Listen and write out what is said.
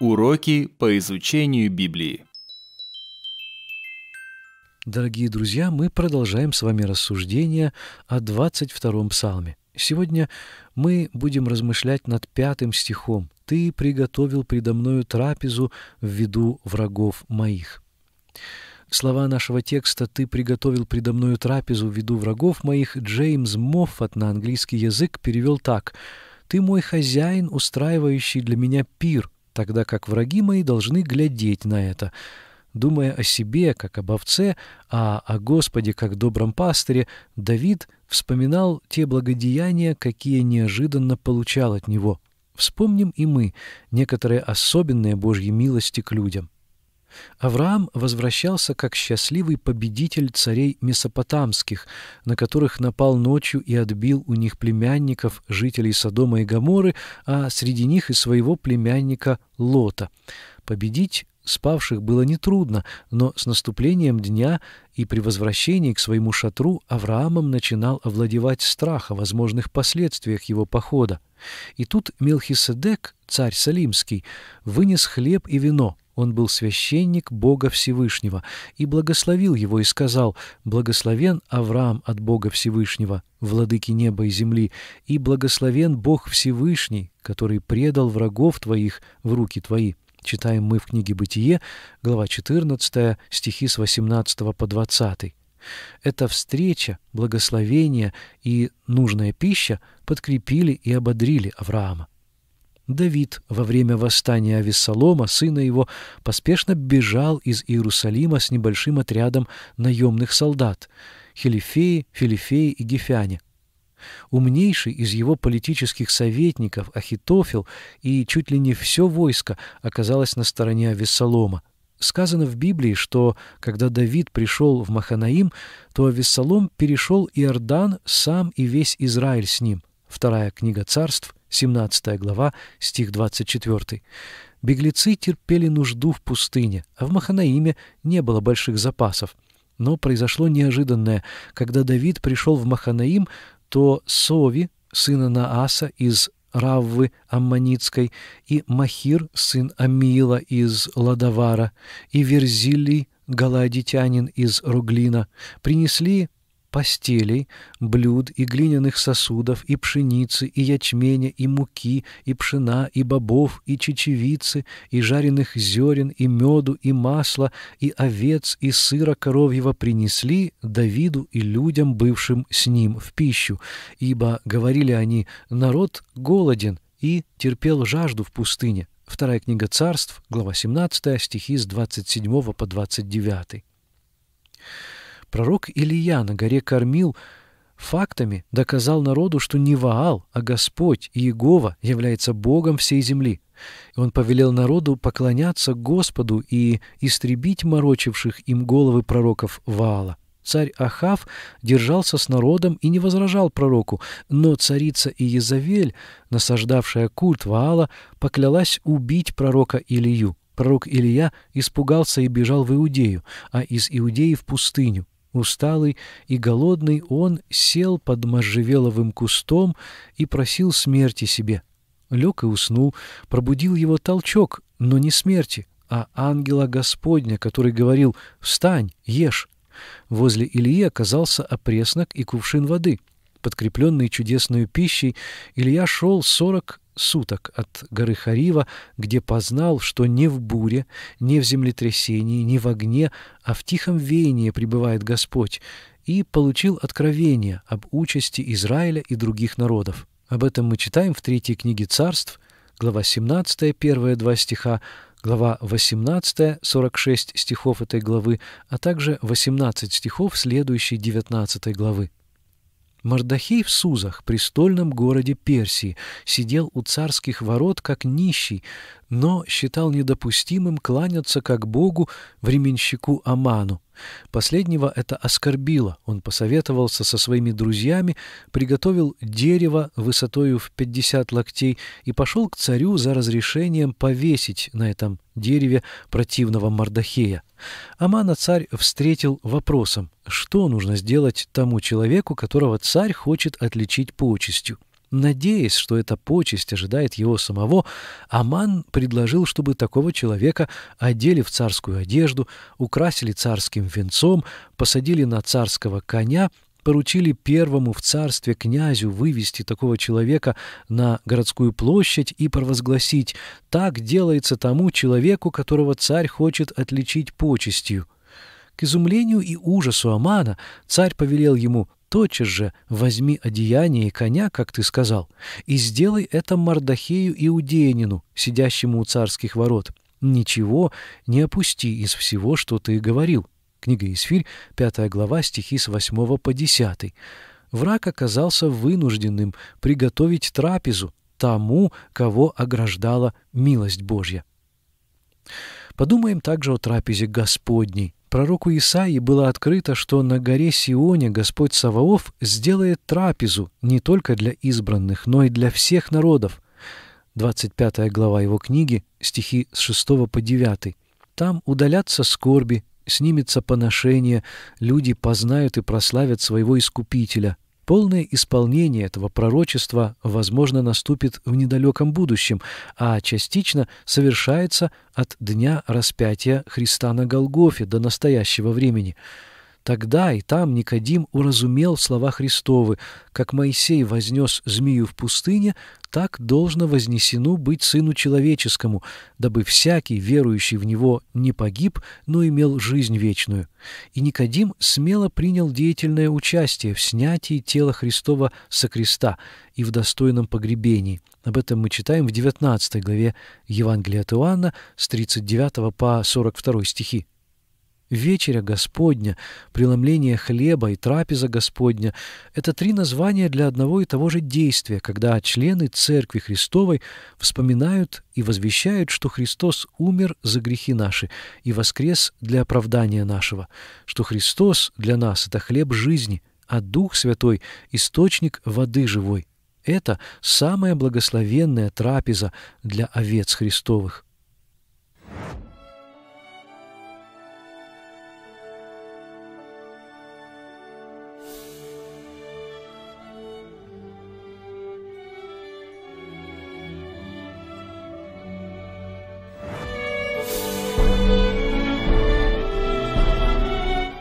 Уроки по изучению Библии. Дорогие друзья, мы продолжаем с вами рассуждение о 22-м псалме. Сегодня мы будем размышлять над пятым стихом «Ты приготовил предо мною трапезу в виду врагов моих». Слова нашего текста «Ты приготовил предо мною трапезу в виду врагов моих» Джеймс Моффат на английский язык перевел так «Ты мой хозяин, устраивающий для меня пир» тогда как враги мои должны глядеть на это. Думая о себе, как об овце, а о Господе, как добром пастыре, Давид вспоминал те благодеяния, какие неожиданно получал от него. Вспомним и мы некоторые особенные Божьи милости к людям. Авраам возвращался как счастливый победитель царей месопотамских, на которых напал ночью и отбил у них племянников, жителей Содома и Гаморы, а среди них и своего племянника Лота. Победить спавших было нетрудно, но с наступлением дня и при возвращении к своему шатру Авраамом начинал овладевать страх о возможных последствиях его похода. И тут Мелхиседек, царь Салимский, вынес хлеб и вино — он был священник Бога Всевышнего и благословил его и сказал, «Благословен Авраам от Бога Всевышнего, владыки неба и земли, и благословен Бог Всевышний, который предал врагов твоих в руки твои». Читаем мы в книге «Бытие», глава 14, стихи с 18 по 20. Эта встреча, благословение и нужная пища подкрепили и ободрили Авраама. Давид во время восстания Авессалома, сына его, поспешно бежал из Иерусалима с небольшим отрядом наемных солдат — Хилифеи, Филифеи и Гефяне. Умнейший из его политических советников Ахитофил и чуть ли не все войско оказалось на стороне Авессалома. Сказано в Библии, что когда Давид пришел в Маханаим, то Авессалом перешел Иордан сам и весь Израиль с ним. Вторая книга царств, 17 глава, стих 24. Беглецы терпели нужду в пустыне, а в Маханаиме не было больших запасов. Но произошло неожиданное. Когда Давид пришел в Маханаим, то Сови, сына Нааса из Раввы Амманицкой, и Махир, сын Амиила из Ладавара, и Верзилий, Галадитянин из Руглина, принесли постелей, блюд и глиняных сосудов, и пшеницы, и ячменя, и муки, и пшена, и бобов, и чечевицы, и жареных зерен, и меду, и масла, и овец, и сыра коровьего принесли Давиду и людям, бывшим с ним, в пищу, ибо, говорили они, народ голоден и терпел жажду в пустыне. Вторая книга царств, глава 17, стихи с 27 по 29. Пророк Илья на горе кормил фактами доказал народу, что не Ваал, а Господь Иегова является Богом всей земли. И он повелел народу поклоняться Господу и истребить морочивших им головы пророков Ваала. Царь Ахав держался с народом и не возражал пророку, но царица Иезавель, насаждавшая культ Ваала, поклялась убить пророка Илию. Пророк Илья испугался и бежал в Иудею, а из Иудеи в пустыню. Усталый и голодный он сел под можжевеловым кустом и просил смерти себе. Лег и уснул, пробудил его толчок, но не смерти, а ангела Господня, который говорил «Встань, ешь». Возле Ильи оказался опреснок и кувшин воды. Подкрепленный чудесной пищей, Илья шел сорок суток от горы Харива, где познал, что не в буре, не в землетрясении, не в огне, а в тихом веянии пребывает Господь, и получил откровение об участи Израиля и других народов. Об этом мы читаем в третьей книге царств, глава 17, первые два стиха, глава 18, 46 стихов этой главы, а также 18 стихов следующей 19 главы. Мордахей в Сузах, престольном городе Персии, сидел у царских ворот как нищий, но считал недопустимым кланяться как Богу временщику Аману. Последнего это оскорбило. Он посоветовался со своими друзьями, приготовил дерево высотою в 50 локтей и пошел к царю за разрешением повесить на этом дереве противного Мардахея. Амана царь встретил вопросом, что нужно сделать тому человеку, которого царь хочет отличить почестью. Надеясь, что эта почесть ожидает его самого, Аман предложил, чтобы такого человека одели в царскую одежду, украсили царским венцом, посадили на царского коня, поручили первому в царстве князю вывести такого человека на городскую площадь и провозгласить «Так делается тому человеку, которого царь хочет отличить почестью». К изумлению и ужасу Амана царь повелел ему тотчас же возьми одеяние и коня, как ты сказал, и сделай это Мардахею Иудеянину, сидящему у царских ворот. Ничего не опусти из всего, что ты говорил». Книга Исфирь, 5 глава, стихи с 8 по 10. Враг оказался вынужденным приготовить трапезу тому, кого ограждала милость Божья. Подумаем также о трапезе Господней. Пророку Исаии было открыто, что на горе Сионе Господь Саваоф сделает трапезу не только для избранных, но и для всех народов. 25 глава его книги, стихи с 6 по 9. Там удалятся скорби, снимется поношение, люди познают и прославят своего Искупителя. Полное исполнение этого пророчества, возможно, наступит в недалеком будущем, а частично совершается от дня распятия Христа на Голгофе до настоящего времени – Тогда и там Никодим уразумел слова Христовы, как Моисей вознес змею в пустыне, так должно вознесено быть Сыну Человеческому, дабы всякий, верующий в Него, не погиб, но имел жизнь вечную. И Никодим смело принял деятельное участие в снятии тела Христова со креста и в достойном погребении. Об этом мы читаем в 19 главе Евангелия от Иоанна с 39 по 42 стихи вечеря Господня, преломление хлеба и трапеза Господня — это три названия для одного и того же действия, когда члены Церкви Христовой вспоминают и возвещают, что Христос умер за грехи наши и воскрес для оправдания нашего, что Христос для нас — это хлеб жизни, а Дух Святой — источник воды живой. Это самая благословенная трапеза для овец Христовых.